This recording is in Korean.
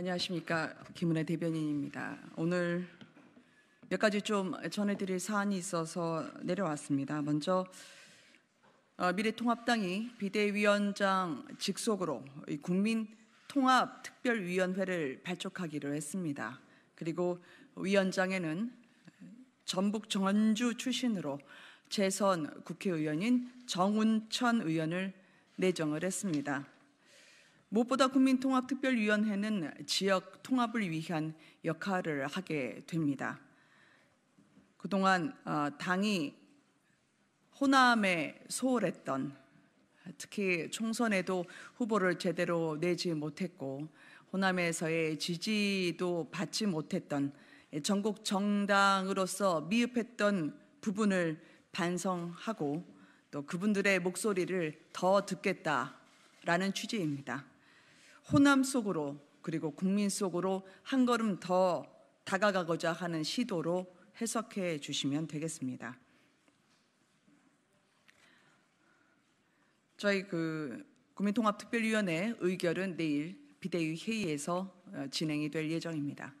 안녕하십니까 김은혜 대변인입니다. 오늘 몇 가지 좀 전해드릴 사안이 있어서 내려왔습니다. 먼저 어, 미래통합당이 비대위원장 직속으로 국민통합특별위원회를 발족하기로 했습니다. 그리고 위원장에는 전북 정주 출신으로 재선 국회의원인 정운천 의원을 내정을 했습니다. 무엇보다 국민통합특별위원회는 지역 통합을 위한 역할을 하게 됩니다. 그동안 어, 당이 호남에 소홀했던 특히 총선에도 후보를 제대로 내지 못했고 호남에서의 지지도 받지 못했던 전국 정당으로서 미흡했던 부분을 반성하고 또 그분들의 목소리를 더 듣겠다라는 취지입니다. 호남 속으로 그리고 국민 속으로 한 걸음 더 다가가고자 하는 시도로 해석해 주시면 되겠습니다. 저희 그 국민통합특별위원회 의결은 내일 비대위 회의에서 어, 진행이 될 예정입니다.